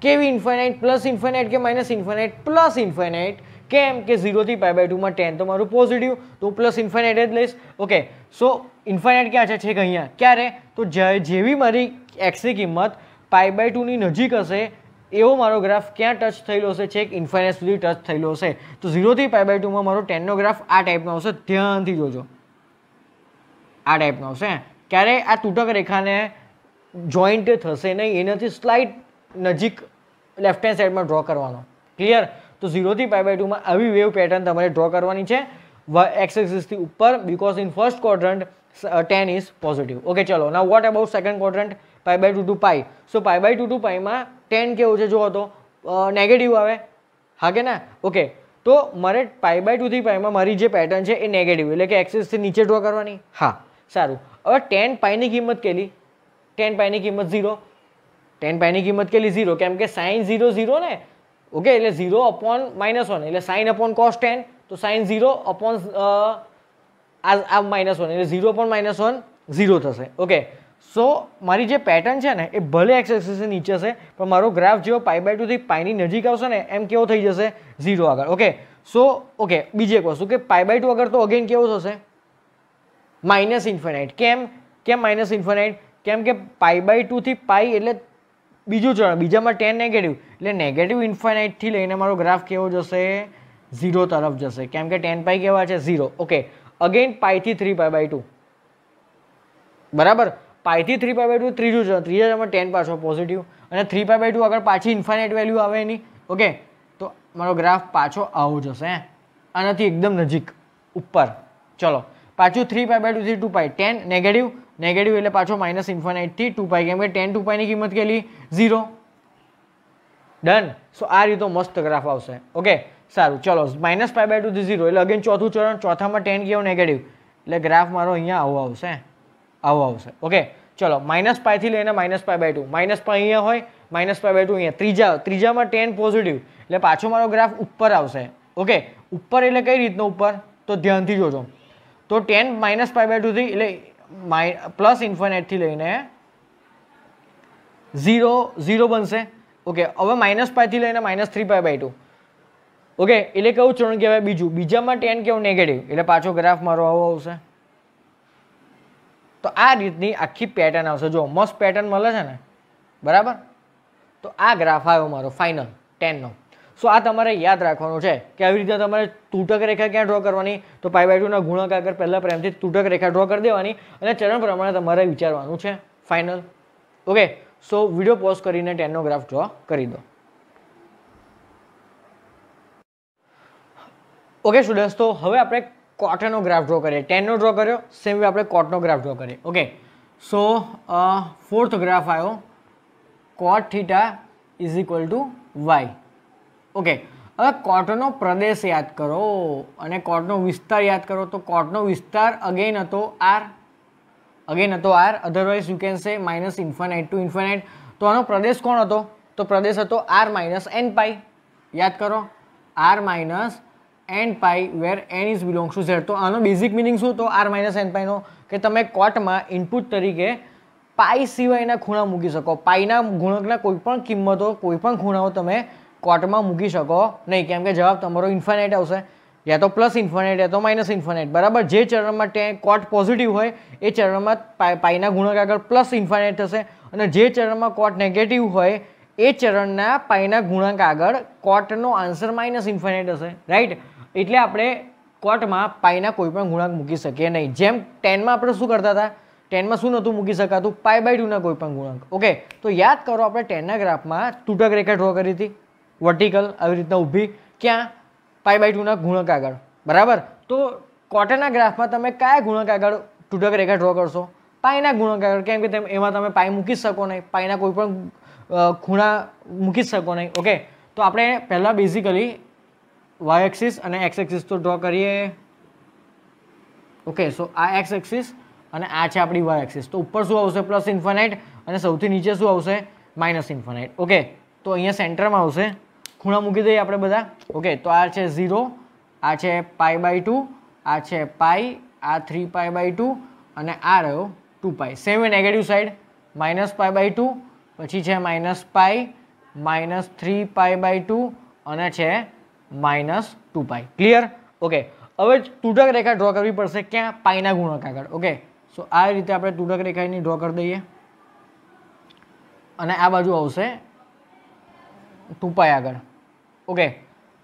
કેવી ઇન્ફાઇનાઇટ પ્લસ ઇન્ફાઇનાઇટ કે માઇનસ ઇન્ફાઇનાઇટ પ્લસ ઇન્ફાઇનાઇટ કેમ કે ઝીરોથી પાય બાય ટુમાં ટેન તો મારું પોઝિટિવ તો પ્લસ ઇન્ફાઇનાઇટ જ લઈશ ઓકે સો ઇન્ફાઇનાઇટ ક્યાં છે છેક અહીંયા ક્યારે તો જેવી મારી એક્સની કિંમત પાય બાય ટુની નજીક હશે એવો મારો ગ્રાફ ક્યાં ટચ થયેલો હશે છેક ઇન્ફાઇનાઇટ સુધી ટચ થયેલો હશે તો ઝીરોથી પાય બાય ટુમાં મારો ટેનનો ગ્રાફ આ ટાઈપનો આવશે ધ્યાનથી જોજો આ ટાઈપનો આવશે ક્યારે આ તૂટક રેખાને જોઈન્ટ થશે નહીં એનાથી સ્લાઇટ નજીક લેફ્ટ હેન્ડ સાઈડમાં ડ્રો કરવાનો ક્લિયર તો ઝીરોથી પાય બાય ટુમાં આવી વેવ પેટર્ન તમારે ડ્રો કરવાની છે એક્સ એક્સિસથી ઉપર because in first quadrant tan is positive okay ચલો ના what about second quadrant pi by two two pi so pi by two two પાયમાં ટેન કેવો છે જો તો નેગેટિવ આવે હા કે ના ઓકે તો મારે પાય બાય ટુથી પાયમાં મારી જે પેટર્ન છે એ નેગેટિવ એટલે કે એક્સિસથી નીચે ડ્રો કરવાની હા સારું હવે ટેન પાયની કિંમત કેટલી ટેન પાયની કિંમત ઝીરો ટેન પાઈની કિંમત કેટલી ઝીરો કેમ કે સાઇન ઝીરો ઝીરો ને ઓકે એટલે ઝીરો અપોન માઇનસ વન એટલે સાઇન અપોન કોસ ટેન તો સાઇન ઝીરો અપોન આ માઇનસ વન એટલે zero upon minus one zero થશે ઓકે સો મારી જે પેટર્ન છે ને એ ભલે એક્સ નીચે છે પણ મારો ગ્રાફ જેવો પાઈ બાય ટુથી પાઈની નજીક આવશે ને એમ કેવો થઈ જશે ઝીરો આગળ ઓકે સો ઓકે બીજી એક વસ્તુ કે પાઈ બાય ટુ આગળ તો અગેન કેવો થશે માઇનસ ઇન્ફેનાઇટ કેમ કેમ માઇનસ ઇન્ફેનાઇટ કેમ કે પાઈ બાય ટુથી પાઈ એટલે બીજું ચરણ બીજામાં ટેન નેગેટિવ એટલે નેગેટિવ ઇન્ફાઇનાઇટથી લઈને મારો ગ્રાફ કેવો જશે ઝીરો તરફ જશે કેમ કે ટેન પાઈ કેવા છે ઝીરો ઓકે અગેન પાઈથી થ્રી પાય બાય ટુ બરાબર પાઈથી થ્રી પાઈ બાય ટુ ત્રીજું ચરણ ત્રીજા ચરણમાં ટેન પાછો પોઝિટિવ અને થ્રી પાય બાય ટુ આગળ પાછી ઇન્ફાઇનાઇટ વેલ્યુ આવે એની ઓકે તો મારો ગ્રાફ પાછો આવો જશે આનાથી એકદમ નજીક ઉપર ચલો પાછું થ્રી પાય બાય ટુથી two pi tan negative negative એટલે પાછો માઇનસ ઇન્ફાનાઇટથી ટુ પાઈ કેમ કે ટેન ટુ પાઈની કિંમત કેટલી ઝીરો ડન સો આ રીતો મસ્ત ગ્રાફ આવશે ઓકે સારું ચલો માઇનસ પાઈ બાય ટુથી ઝીરો એટલે અગેન ચોથું ચરણ ચોથામાં ટેન કેવો નેગેટિવ એટલે ગ્રાફ મારો અહીંયા આવો આવશે આવો આવશે ઓકે ચલો માઇનસ પાઈથી લઈને minus pi by two minus pi અહીંયા હોય માઇનસ પાઈ બાય ટુ અહીંયા ત્રીજા ત્રીજામાં ટેન પોઝિટિવ એટલે પાછો મારો ગ્રાફ ઉપર આવશે ઓકે ઉપર એટલે કઈ રીતનો ઉપર તો ધ્યાનથી જોજો તો ટેન માઇનસ પાઈ બાય ટુથી એટલે માઇ પ્લસ ઇન્ફાઇનાઇટથી લઈને ઝીરો ઝીરો બનશે ઓકે હવે માઇનસ પાયથી લઈને minus three pi by two okay એટલે કેવું ચરણ કહેવાય બીજું બીજામાં ટેન કેવું નેગેટિવ એટલે પાછો ગ્રાફ મારો આવો આવશે તો આ રીતની આખી પેટર્ન આવશે જો મસ્ત પેટર્ન મળે છે ને બરાબર તો આ ગ્રાફ આવ્યો મારો ફાઇનલ ટેનનો સો આ તમારે યાદ રાખવાનું છે કે આવી રીતે તમારે તૂટક રેખા ક્યાં ડ્રો કરવાની તો પાઈ બાય ટુના ગુણાકાર પહેલાં પ્રેમથી તૂટક રેખા ડ્રો કરી દેવાની અને ચરણ પ્રમાણે તમારે વિચારવાનું છે final okay so video pause કરીને ટેનનો ગ્રાફ ડ્રો કરી દો ઓકે સ્ટુડન્ટ્સ તો હવે આપણે કોટનો ગ્રાફ ડ્રો કરીએ ટેનનો ડ્રો કર્યો સેમ વે આપણે કોટનો ગ્રાફ ડ્રો કરીએ ઓકે સો ફોર્થ ગ્રાફ આવ્યો cot theta is equal to Y okay હવે કોર્ટનો પ્રદેશ યાદ કરો અને કોર્ટનો વિસ્તાર યાદ કરો તો કોર્ટનો વિસ્તાર અગેન હતો આર અગેન હતો R otherwise you can say minus infinite to infinite તો આનો પ્રદેશ કોણ હતો તો પ્રદેશ હતો આર માઇનસ એન પાઈ યાદ કરો R minus N pi where N is belongs to Z તો આનો બેઝિક મિનિંગ શું હતો આર માઇનસ એન પાઈનો કે તમે કોર્ટમાં ઇનપુટ તરીકે પાઈ સિવાયના ખૂણા મૂકી શકો પાઈના ગુણકના કોઈપણ કિંમતો કોઈપણ ખૂણાઓ તમે કોર્ટમાં મૂકી શકો નહીં કેમ કે જવાબ તમારો ઇન્ફાઇનાઇટ આવશે યા તો પ્લસ ઇન્ફાઇનાઇટ યા તો માઇનસ ઇન્ફાઇનાઇટ બરાબર જે ચરણમાં ટે કોટ પોઝિટિવ હોય એ ચરણમાં પાઈના ગુણક આગળ પ્લસ ઇન્ફાઇનાઇટ થશે અને જે ચરણમાં કોર્ટ નેગેટિવ હોય એ ચરણના પાઈના ગુણાંક આગળ કોટનો આન્સર માઇનસ ઇન્ફાઇનાઇટ હશે રાઈટ એટલે આપણે કોર્ટમાં પાઈના કોઈ પણ ગુણાંક મૂકી શકીએ નહીં જેમ ટેનમાં આપણે શું કરતા હતા ટેનમાં શું નહોતું મૂકી શકાતું પાય બાય ટુના કોઈ પણ ગુણાંક ઓકે તો યાદ કરો આપણે ટેનના ગ્રાફમાં તૂટક રેખા ડ્રો કરી હતી વર્ટિકલ આવી રીતના ઊભી ક્યાં પાઈ બાય ટુના ગુણક આગળ બરાબર તો કોટનના ગ્રાફમાં તમે કયા ગુણક આગળ તૂટક રેખા ડ્રો કરશો પાઈના ગુણક આગળ કેમ કે એમાં તમે પાઈ મૂકી શકો નહીં પાઈના કોઈ પણ ખૂણા મૂકી શકો નહીં ઓકે તો આપણે પહેલાં બેઝિકલી વાય એક્સિસ અને એક્સ એક્સિસ તો ડ્રો કરીએ ઓકે સો આ એક્સ એક્સિસ અને આ છે આપણી વાય એક્સિસ તો ઉપર શું આવશે પ્લસ ઇન્ફાનાઇટ અને સૌથી નીચે શું આવશે માઇનસ ઇન્ફાનાઇટ ઓકે તો અહીંયા સેન્ટરમાં આવશે ખૂણા મૂકી દઈએ આપણે બધા ઓકે તો આ છે ઝીરો આ છે પાય બાય ટુ આ છે પાય આ થ્રી પાય બાય ટુ અને આ રહ્યો ટુ પાઈ સેમ એ negative side minus pi by two પછી છે minus pi minus three pi by two અને છે minus two pi clear okay હવે તૂટક રેખા ડ્રો કરવી પડશે ક્યાં પાયના ગુણક આગળ ઓકે સો આ રીતે આપણે તૂટક રેખાની ડ્રો કરી દઈએ અને આ બાજુ આવશે ટુ પાય આગળ ઓકે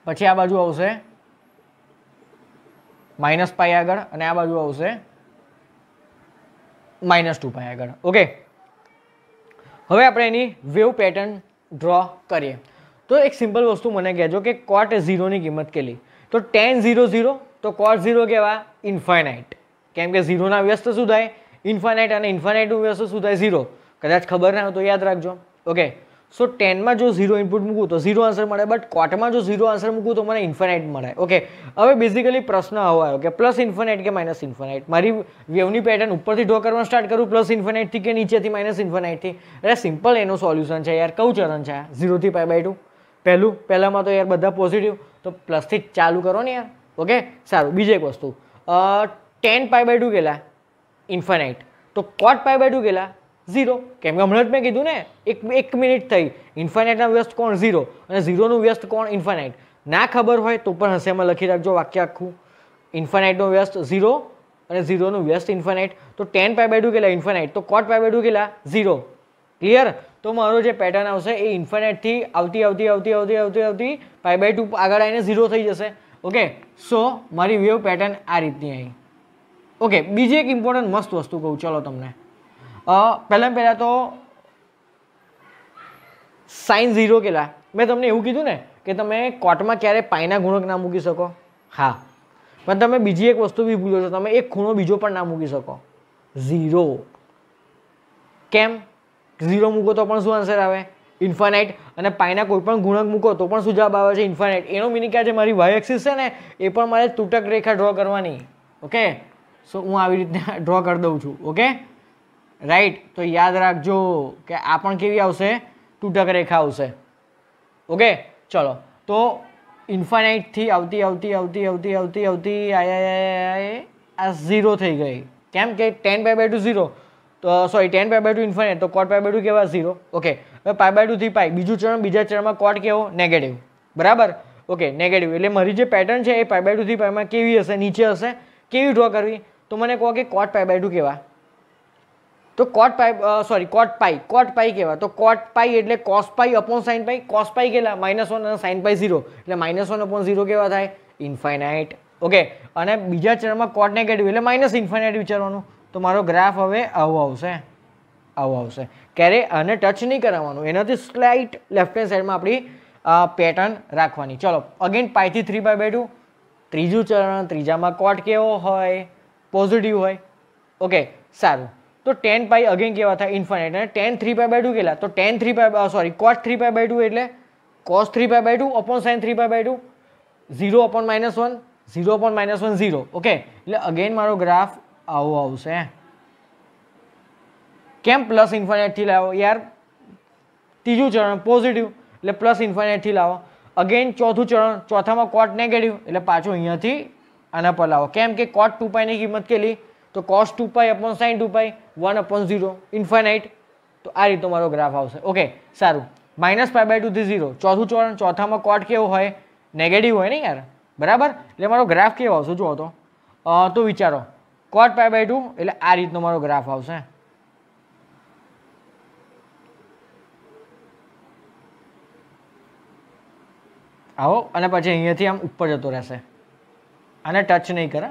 પછી આ બાજુ આવશે માઇનસ પાય આગળ અને આ બાજુ આવશે માઇનસ ટુ પાય આગળ ઓકે હવે આપણે એની વેવ પેટર્ન ડ્રો કરીએ તો એક સિમ્પલ વસ્તુ મને કહેજો કે કોટ ઝીરોની કિંમત કેટલી તો ટેન ઝીરો ઝીરો તો કોટ ઝીરો કહેવા ઇન્ફાઇનાઇટ કેમ કે ઝીરોના વ્યસ્ત શું થાય ઇન્ફાઇનાઇટ અને ઇન્ફાઇનાઇટનું વ્યસ્ત શું થાય ઝીરો કદાચ ખબર ના હોય તો યાદ રાખજો ઓકે સો ટેનમાં જો ઝીરો ઇનપુટ મૂકું તો ઝીરો આન્સર મળે બટ કોટમાં જો ઝીરો આન્સર મૂકું તો મને ઇન્ફાનાઇટ મળે ઓકે હવે બેઝિકલી પ્રશ્ન આવો આવ્યો કે પ્લસ ઇન્ફાનાઇટ કે માઇનસ ઇન્ફાનાઇટ મારી વેવની પેટર્ન ઉપરથી ડ્રો કરવાનું સ્ટાર્ટ કરું પ્લસ ઇન્ફાનાઇટથી કે નીચેથી માઇનસ ઇન્ફાનાઇટથી એટલે સિમ્પલ એનું સોલ્યુશન છે યાર કયું ચરણ છે ઝીરોથી પાય બાય ટુ પહેલું પહેલાંમાં તો યાર બધા પોઝિટિવ તો પ્લસથી ચાલુ કરો ને યાર ઓકે સારું બીજી એક વસ્તુ ટેન પાય બાય ટુ ગયેલા ઇન્ફાનાઇટ તો કોટ પાય બાય ટુ ગયેલા ઝીરો કેમ કે હમણાં જ મેં કીધું ને એક એક મિનિટ થઈ ઇન્ફાઇનાઇટના વ્યસ્ત કોણ ઝીરો અને ઝીરોનું વ્યસ્ત કોણ ઇન્ફાઇનાઇટ ના ખબર હોય તો પણ હસેમાં લખી રાખજો વાક્ય આખું ઇન્ફાઇનાઇટનો વ્યસ્ત ઝીરો અને ઝીરોનું વ્યસ્ત ઇન્ફાઇનાઇટ તો ટેન પાય બેડું કેલા ઇન્ફાઇનાઇટ તો કોટ પાય બેડું કેલા ઝીરો ક્લિયર તો મારો જે પેટર્ન આવશે એ ઇન્ફાઇનાઇટથી આવતી આવતી આવતી આવતી આવતી આવતી પાય બાય ટુ આગળ આવીને ઝીરો થઈ જશે ઓકે સો મારી વેવ પેટર્ન આ રીતની અહીં ઓકે બીજી એક ઇમ્પોર્ટન્ટ મસ્ત વસ્તુ કહું ચલો તમને પહેલાં પહેલાં તો સાઇન ઝીરો કેટલા મેં તમને એવું કીધું ને કે તમે કોર્ટમાં ક્યારે પાયના ગુણક ના મૂકી શકો હા પણ તમે બીજી એક વસ્તુ બી ભૂલો છો તમે એક ખૂણો બીજો પણ ના મૂકી શકો ઝીરો કેમ ઝીરો મૂકો તો પણ શું આન્સર આવે ઇન્ફાનાઇટ અને પાયના કોઈ પણ ગુણક મૂકો તો પણ શું જવાબ આવે છે ઇન્ફાનાઇટ એનો મિનિંગ જે મારી વાય એક્સિસ છે ને એ પણ મારે તૂટક રેખા ડ્રો કરવાની ઓકે સો હું આવી રીતે ડ્રો કરી દઉં છું ઓકે રાઈટ તો યાદ રાખજો કે આ પણ કેવી આવશે તૂટક રેખા આવશે ઓકે ચલો તો ઇન્ફાનાઇટથી આવતી આવતી આવતી આવતી આવતી આવતી આઈ આ ઝીરો થઈ ગઈ કેમ કે tan pi by two zero તો sorry tan pi by two infinite તો કોટ પાય બાય ટુ કેવા ઝીરો ઓકે હવે પાય બાય ટુથી પાય બીજું ચરણ બીજા ચરણમાં કોટ કેવો નેગેટિવ બરાબર ઓકે નેગેટિવ એટલે મારી જે પેટર્ન છે એ પાય બાય ટુથી પાયમાં કેવી હશે નીચે હશે કેવી ડ્રો કરવી તો મને કહો કે કોટ પાય બાય ટુ કેવા તો કોટ પાઈ સોરી કોટ પાઈ કોટ પાઈ કહેવાય તો કોટ પાઈ એટલે cos pi upon sine pi cos pi કેટલા માઇનસ વન અને સાઇન પાઈ ઝીરો એટલે માઇનસ વન અપોન ઝીરો કેવા થાય ઇન્ફાઇનાઇટ ઓકે અને બીજા ચરણમાં કોટ નેગેટિવ એટલે માઇનસ ઇન્ફાઇનાઇટ વિચારવાનું તો મારો ગ્રાફ હવે આવું આવશે આવું આવશે ક્યારે આને ટચ નહીં કરાવવાનું એનાથી સ્લાઇટ લેફ્ટ હેન્ડ સાઈડમાં આપણી પેટર્ન રાખવાની ચલો અગેન પાઈથી થ્રી બાય બેઠું ત્રીજું ચરણ ત્રીજામાં કોટ કેવો હોય પોઝિટિવ હોય ઓકે સારું તો ટેન પાઈ અગેન કેવા થાય ઇન્ફાઇનાઇટ અને tan three pi by two કેટલા તો tan three pi sorry cos three pi by એટલે cos three pi by two upon sine three pi by two zero upon minus one zero upon minus one zero okay એટલે again મારો graph આવો આવશે કેમ plus ઇન્ફાઇનાઇટથી લાવો યાર ત્રીજું ચરણ પોઝિટિવ એટલે પ્લસ ઇન્ફાઇનાઇટથી લાવો અગેન ચોથું ચરણ ચોથામાં કોટ નેગેટિવ એટલે પાછું અહીંયાથી આના પર લાવો કેમ કે કોટ ટુ પાઈની કિંમત કેટલી તો cos two pi upon sine two pi one upon zero infinite તો આ રીતનો મારો ગ્રાફ આવશે ઓકે સારું માઇનસ પાઈ બાય ટુથી ઝીરો ચોથું ચોરણ ચોથામાં કોટ કેવો હોય નેગેટિવ હોય ને યાર બરાબર એટલે મારો ગ્રાફ કેવો આવશે જુઓ તો તો વિચારો કોટ પાઈ બાય ટુ એટલે આ રીતનો મારો ગ્રાફ આવશે આવો અને પછી અહીંયાથી આમ ઉપર જતો રહેશે આને ટચ નહીં કરે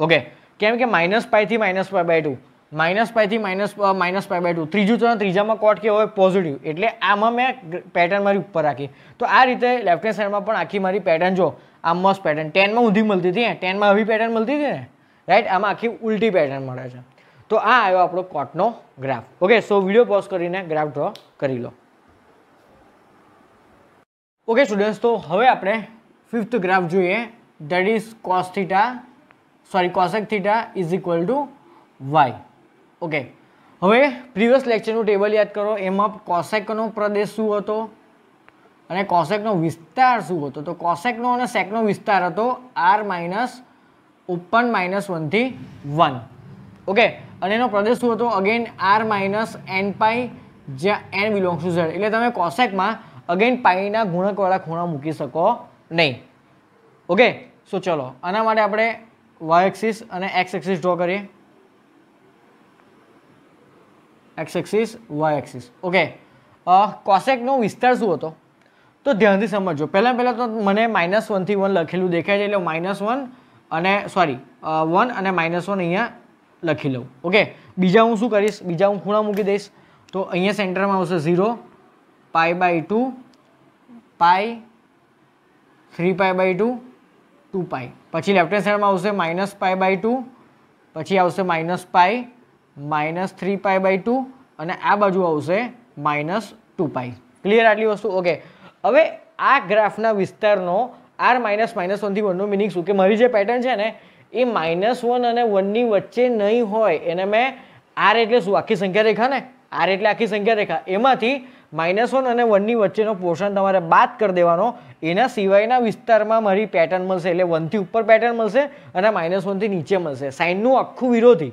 ઓકે કેમ કે માઇનસ પાઈથી minus pi by two minus પાઈથી minus minus pi by two ત્રીજું તો ત્રીજામાં કોટ કેવો હોય પોઝિટિવ એટલે આમાં મેં પેટર્ન મારી ઉપર રાખી તો આ રીતે લેફ્ટ હેન્ડ સાઈડમાં પણ આખી મારી પેટર્ન જો આ મસ્ત પેટર્ન ટેનમાં ઊંધી મળતી હતી ટેનમાં આવી પેટર્ન મળતી હતી ને રાઈટ આમાં આખી ઉલટી પેટર્ન મળે છે તો આ આવ્યો આપણો કોટનો graph okay so video pause કરીને ગ્રાફ ડ્રો કરી લો ઓકે સ્ટુડન્ટ્સ તો હવે આપણે ફિફ્થ ગ્રાફ જોઈએ that is cos theta sorry cosec theta is equal to Y okay હવે પ્રીવિયસ લેક્ચરનું ટેબલ યાદ કરો એમાં કોસેકનો પ્રદેશ શું હતો અને કોસેકનો વિસ્તાર શું હતો તો કોસેકનો અને સેકનો વિસ્તાર હતો આર માઇનસ ઓપન માઇનસ વનથી વન ઓકે અને એનો પ્રદેશ શું હતો again R minus N pi જ્યાં એન બિલોંગ્સ ટુ ઝેડ એટલે તમે કોસેકમાં અગેન પાઈના ગુણકવાળા ખૂણા મૂકી શકો નહીં ઓકે સો ચલો આના માટે આપણે વાય એક્સિસ અને એક્સ એક્સિસ ડ્રો કરીએ x axis y axis okay કોસેકનો વિસ્તાર શું હતો તો ધ્યાનથી સમજો પહેલાં પહેલાં તો મને માઇનસ વનથી વન લખેલું દેખાય છે એટલે માઇનસ વન અને સોરી વન અને માઇનસ વન અહીંયા લખી લઉં ઓકે બીજા હું શું કરીશ બીજા હું ખૂણા મૂકી દઈશ તો અહીંયા સેન્ટરમાં આવશે zero pi by two pi three pi by two two pi પછી લેફ્ટ હેન્ડ સાઈડમાં આવશે માઇનસ પાય બાય ટુ પછી આવશે minus pi minus three pi by two અને આ બાજુ આવશે માઇનસ ટુ પાય ક્લિયર આટલી વસ્તુ ઓકે હવે આ ગ્રાફના વિસ્તારનો આર માઇનસ માઇનસ વનથી વનનું મિનિંગ શું કે મારી જે પેટર્ન છે ને એ માઇનસ વન અને વનની વચ્ચે નહીં હોય એને મેં આર એટલે શું આખી સંખ્યા રેખા ને આર એટલે આખી સંખ્યા રેખા એમાંથી માઇનસ વન અને વનની વચ્ચેનો પોર્શન તમારે બાદ કરી દેવાનો એના સિવાયના વિસ્તારમાં મારી પેટર્ન મળશે એટલે વનથી ઉપર પેટર્ન મળશે અને માઇનસ વનથી નીચે મળશે સાઇનનું આખું વિરોધી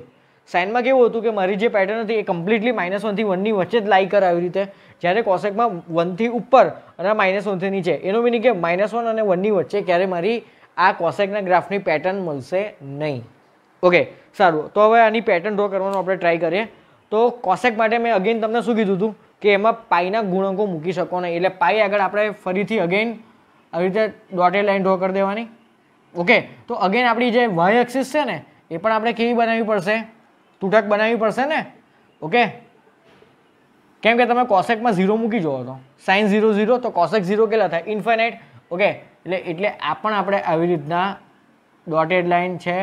સાઇનમાં કેવું હતું કે મારી જે પેટર્ન હતી એ કમ્પ્લીટલી માઇનસ વનથી વનની વચ્ચે જ લાઈ કરાવી રીતે જ્યારે કોશેકમાં વનથી ઉપર અને માઇનસ વનથી નીચે એનો મિનિંગ કે માઇનસ વન અને વનની વચ્ચે ક્યારે મારી આ કોશેકના ગ્રાફની પેટર્ન મળશે નહીં ઓકે સારું તો હવે આની પેટર્ન ડ્રો કરવાનો આપણે ટ્રાય કરીએ તો કોશેક માટે મેં અગેન તમને શું કીધું હતું કે એમાં પાઈના ગુણકો મૂકી શકો નહીં એટલે પાઈ આગળ આપણે ફરીથી અગેન આવી રીતે ડોટેડ લાઈન ડ્રો કરી દેવાની ઓકે તો અગેન આપણી જે વાય એક્સિસ છે ને એ પણ આપણે કેવી બનાવવી પડશે તૂટક બનાવવી પડશે ને ઓકે કેમ કે તમે કોસેકમાં ઝીરો મૂકી જુઓ તો સાઇન ઝીરો ઝીરો તો કોસેક ઝીરો કેટલા થાય ઇન્ફાઇનાઇટ ઓકે એટલે એટલે આ પણ આપણે આવી રીતના ડોટેડ લાઇન છે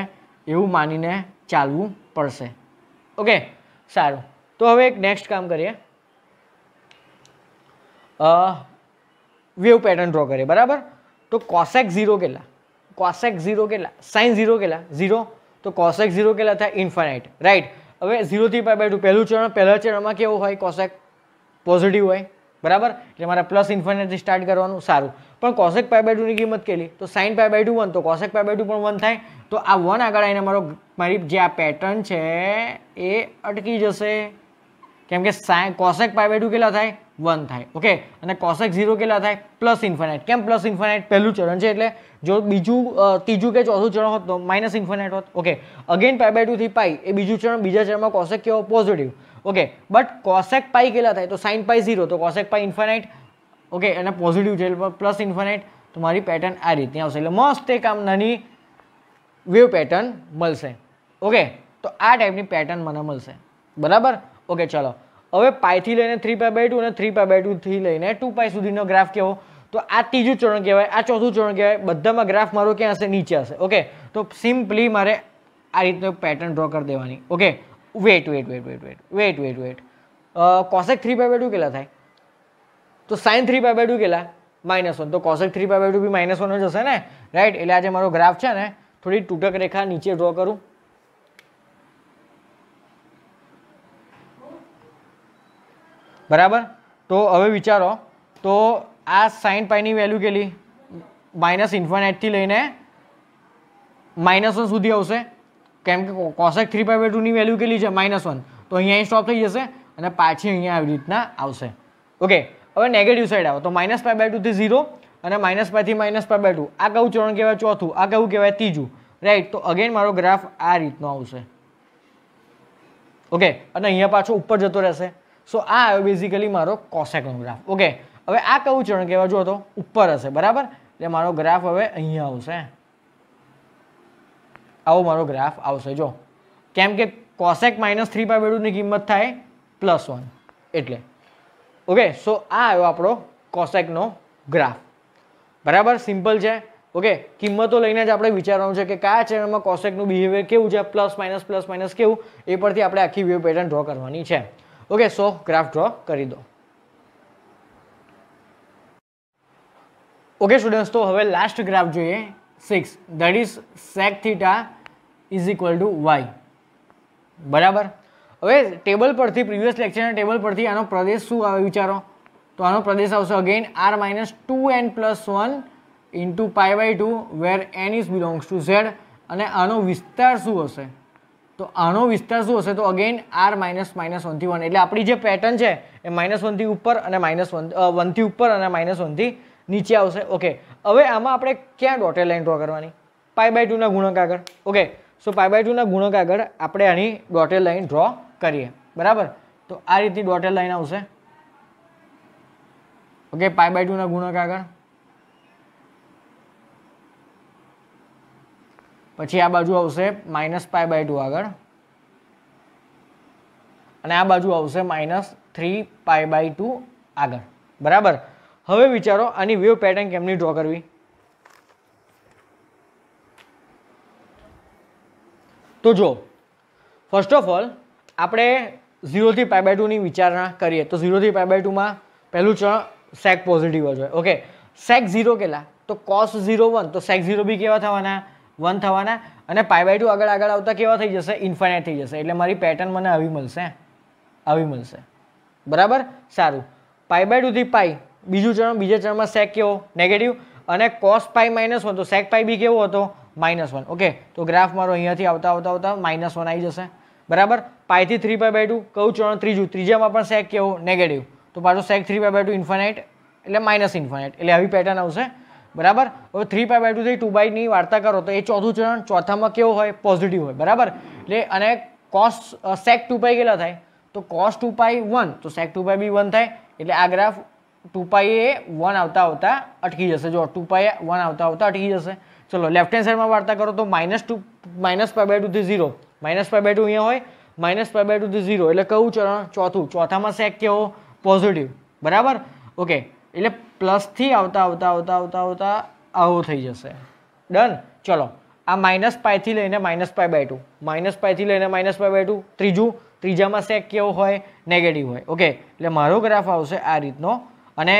એવું માનીને ચાલવું પડશે ઓકે સારું તો હવે એક નેક્સ્ટ કામ કરીએ વેવ પેટર્ન ડ્રો કરીએ બરાબર તો કોસેક ઝીરો કેટલા કોસેક ઝીરો કેટલા સાઇન ઝીરો કેટલા ઝીરો તો કોસેક ઝીરો કેટલા થાય ઇન્ફાનાઇટ રાઈટ હવે ઝીરોથી પાય બાય ટુ પહેલું ચરણ પહેલા ચરણમાં કેવું હોય કોસેક પોઝિટિવ હોય બરાબર એટલે મારે પ્લસ ઇન્ફાનાઇટથી સ્ટાર્ટ કરવાનું સારું પણ કોસેક પાય બાય ટુની કિંમત કેટલી તો sine pi by two one તો કોસેક પાય બાય ટુ પણ વન થાય તો આ વન આગળ આવીને મારો મારી જે આ પેટર્ન છે એ અટકી જશે કેમ કે sine cosec pi by two કેટલા થાય વન થાય ઓકે અને કોસેક ઝીરો કેટલા થાય પ્લસ ઇન્ફાઇનાઇટ કેમ પ્લસ ઇન્ફાઇનાઇટ પહેલું ચરણ છે એટલે જો બીજું ત્રીજું કે ચોથું ચરણ હોત તો માઇનસ ઇન્ફાઇનાઇટ હોત ઓકે અગેન પાય બાય ટુથી પાઈ એ બીજું ચરણ બીજા ચરણમાં કોસેક કેવો positive okay but cosec pi કેટલા થાય તો સાઇન પાઈ ઝીરો તો કોસેક પાઈ ઇન્ફાઇનાઇટ ઓકે અને પોઝિટિવ છે પ્લસ ઇન્ફાઇનાઇટ તો મારી પેટર્ન આ રીતની આવશે એટલે મસ્ત એક આમ નાની વેવ પેટર્ન મળશે ઓકે તો આ ટાઈપની પેટર્ન મને મળશે બરાબર ઓકે ચલો હવે પાયથી લઈને થ્રી પાય બાય ટુ અને થ્રી પાય બાય ટુથી લઈને ટુ પાય સુધીનો ગ્રાફ કેવો તો આ ત્રીજું ચરણ કહેવાય આ ચોથું ચરણ કહેવાય બધામાં ગ્રાફ મારો ક્યાં હશે નીચે હશે ઓકે તો સિમ્પલી મારે આ રીતનો પેટર્ન ડ્રો કરી દેવાની okay wait wait wait wait wait wait wait wait cosec three by by two કેટલા થાય તો sine three by by two કેટલા માઇનસ વન તો cosec three by by two be minus one જ હશે ને રાઈટ એટલે આજે મારો ગ્રાફ છે ને થોડી તૂટક રેખા નીચે ડ્રો કરું બરાબર તો હવે વિચારો તો આ સાઇન પાઈની વેલ્યુ કેટલી માઇનસ ઇન્ફાનાઇટથી લઈને માઇનસ વન સુધી આવશે કેમ કે કોસેક થ્રી પાઈ બાય ટુની વેલ્યુ કેટલી છે માઇનસ વન તો અહીંયા સ્ટોપ થઈ જશે અને પાછી અહીંયા આવી રીતના આવશે ઓકે હવે નેગેટિવ સાઇડ આવો તો માઇનસ પાઈ બાય ટુથી ઝીરો અને માઇનસ પાઈથી માઇનસ પાઈ બાય ટુ આ કહું ચરણ કહેવાય ચોથું આ કહું કહેવાય ત્રીજું રાઈટ તો અગેન મારો ગ્રાફ આ રીતનો આવશે ઓકે અને અહીંયા પાછો ઉપર જતો રહેશે સો આ આવ્યો બેઝિકલી મારો કોસેકનો ગ્રાફ ઓકે હવે આ કયું ચરણ કહેવા જુઓ તો ઉપર હશે બરાબર એટલે મારો ગ્રાફ હવે અહીંયા આવશે આવો મારો ગ્રાફ આવશે જો કેમ કે કોસેક માઇનસ થ્રી પાય બેડુની કિંમત થાય પ્લસ વન એટલે ઓકે સો આ આવ્યો આપણો કોસેકનો ગ્રાફ બરાબર સિમ્પલ છે ઓકે કિંમતો લઈને જ આપણે વિચારવાનું છે કે કયા ચેનલમાં કોસેકનું બિહેવિયર કેવું છે પ્લસ માઇનસ પ્લસ માઇનસ કેવું એ પરથી આપણે આખી વેવ પેટર્ન ડ્રો કરવાની છે ઓકે સો ગ્રાફ ડ્રો કરી દો ઓકે સ્ટુડન્ટ્સ તો હવે લાસ્ટ ગ્રાફ જોઈએ six that is sec theta is equal to Y બરાબર હવે ટેબલ પરથી પ્રીવિયસ લેક્ચરના ટેબલ પરથી આનો પ્રદેશ શું આવે વિચારો તો આનો પ્રદેશ આવશે again R minus two N plus one into pi by two where N is belongs to Z અને આનો વિસ્તાર શું હશે તો આનો વિસ્તાર શું હશે તો અગેન આર માઇનસ માઇનસ વનથી વન એટલે આપણી જે પેટર્ન છે એ માઇનસ વનથી ઉપર અને માઇનસ વન વનથી ઉપર અને માઇનસ વનથી નીચે આવશે ઓકે હવે આમાં આપણે ક્યાં ડોટેડ લાઇન ડ્રો કરવાની પાઈ બાય ટુના ગુણક આગળ ઓકે સો પાય બાય ટુના ગુણક આગળ આપણે આની ડોટેડ લાઇન ડ્રો કરીએ બરાબર તો આ રીતની ડોટેડ લાઇન આવશે ઓકે પાઈ બાય ટુના ગુણક આગળ પછી આ બાજુ આવશે માઇનસ પાય બાય ટુ આગળ અને આ બાજુ આવશે minus three pi by two આગળ બરાબર હવે વિચારો આની વેવ પેટર્ન કેમની ડ્રો કરવી તો જો ફર્સ્ટ ઓફ ઓલ આપણે ઝીરોથી પાય બાય ટુની વિચારણા કરીએ તો ઝીરોથી પાય બાય ટુમાં પહેલું ચણ સેક પોઝિટિવ જ હોય ઓકે સેક ઝીરો કેટલા તો કોસ ઝીરો વન તો સેક ઝીરો બી કેવા થવાના વન થવાના અને પાય બાય ટુ આગળ આગળ આવતા કેવા થઈ જશે ઇન્ફાઇનાઇટ થઈ જશે એટલે મારી પેટર્ન મને આવી મળશે આવી મળશે બરાબર સારું પાય બાય ટુથી પાય બીજું ચરણ બીજા ચરણમાં સેક કેવો નેગેટિવ અને કોસ પાય માઇનસ વન તો સેક પાય બી કેવો હતો માઇનસ વન ઓકે તો ગ્રાફ મારો અહીંયાથી આવતા આવતા આવતા માઇનસ વન આવી જશે બરાબર પાયથી થ્રી પાય બાય ટુ કયું ચરણ ત્રીજું ત્રીજામાં પણ સેક કેવો નેગેટિવ તો પાછો sec three pi by two infinite એટલે માઇનસ ઇન્ફાઇનાઇટ એટલે આવી પેટર્ન આવશે બરાબર હવે થ્રી પાય બાય ટુ ટુથી ટુ બાયની વાર્તા કરો તો એ ચોથું ચરણ ચોથામાં કેવો હોય પોઝિટિવ હોય બરાબર એટલે અને કોસ સેક ટુ પાય કેટલા થાય તો કોસ ટુ પાય વન તો સેક ટુ પાય બી વન થાય એટલે આ ગ્રાફ ટુ પાય એ વન આવતા આવતા અટકી જશે જો ટુ પાય વન આવતા આવતા અટકી જશે ચલો લેફ્ટ હેન્ડ સાઈડમાં વાર્તા કરો તો minus two minus pi by ટુથી zero minus pi by two અહીંયા હોય માઇનસ પાય બાય ટુથી ઝીરો એટલે કયું ચરણ ચોથું ચોથામાં સેક કેવો પોઝિટિવ બરાબર ઓકે એટલે પ્લસથી આવતા આવતા આવતા આવતા આવતા આવો થઈ જશે ડન ચલો આ માઇનસ પાયથી લઈને minus pi by two minus પાયથી લઈને માઇનસ પાય બાય ટુ ત્રીજું ત્રીજામાં સેક કેવો હોય નેગેટિવ હોય ઓકે એટલે મારો ગ્રાફ આવશે આ રીતનો અને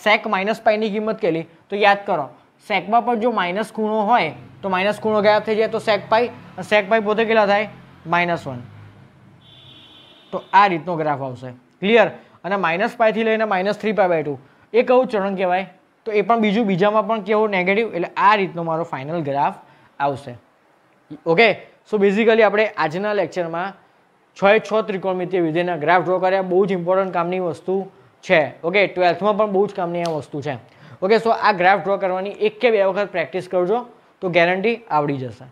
સેક માઇનસ પાયની કિંમત કેટલી તો યાદ કરો સેકમાં પણ જો માઇનસ ખૂણો હોય તો માઇનસ ખૂણો ગાયબ થઈ જાય તો સેક પાય સેક પાય પોતે કેટલા થાય માઇનસ વન તો આ રીતનો ગ્રાફ આવશે ક્લિયર અને માઇનસ પાયથી લઈને minus three pi by two એ કહું ચરણ કહેવાય તો એ પણ બીજું બીજામાં પણ કેવો નેગેટિવ એટલે આ રીતનો મારો ફાઇનલ ગ્રાફ આવશે ઓકે સો બેઝિકલી આપણે આજના લેક્ચરમાં છ એ છ ત્રિકોણમિતિય વિધેયના ગ્રાફ ડ્રો કર્યા બહુ જ ઇમ્પોર્ટન્ટ કામની વસ્તુ છે ઓકે ટ્વેલ્થમાં પણ બહુ જ કામની આ વસ્તુ છે ઓકે સો આ ગ્રાફ ડ્રો કરવાની એક કે બે વખત પ્રેક્ટિસ કરજો તો ગેરંટી આવડી જશે